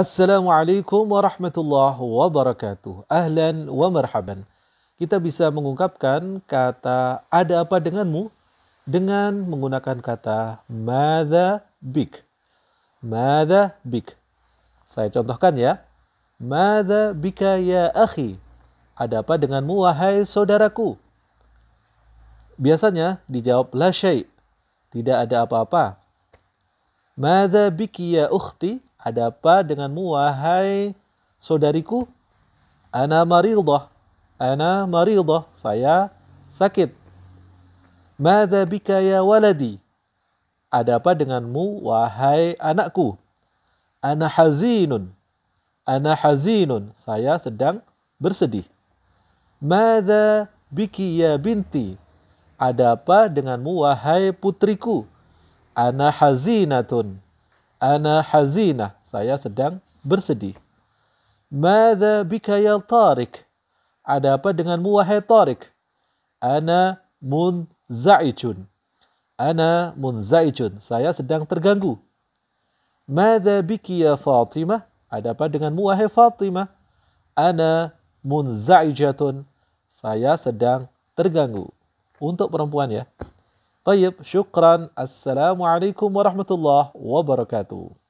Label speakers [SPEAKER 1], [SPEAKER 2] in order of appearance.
[SPEAKER 1] Assalamualaikum warahmatullahi wabarakatuh. Ahlan wa marhaban. Kita bisa mengungkapkan kata ada apa denganmu dengan menggunakan kata mada bik. Mada bik. Saya contohkan ya. Mada bika ya akhi. Ada apa denganmu wahai saudaraku? Biasanya dijawab la syai. Tidak ada apa-apa. Mada biki ya ukhti? Ada apa denganmu wahai saudariku? Ana maridah. Ana maridah. Saya sakit. Mada bika ya waladi? Ada apa denganmu wahai anakku? Ana hazinun. Ana hazinun. Saya sedang bersedih. Mada biki ya binti? Ada apa denganmu wahai putriku? Ana hazinatun Ana hazina. Saya sedang bersedih. Mada bika ya tarik? Ada apa dengan wahai tarik? Ana munzaicun. Ana munzaicun. Saya sedang terganggu. Mada biki ya Fatimah? Ada apa denganmu wahai Fatimah? Ana munzaijatun. Saya sedang terganggu. Untuk perempuan ya. طيب شكرا السلام عليكم ورحمة الله وبركاته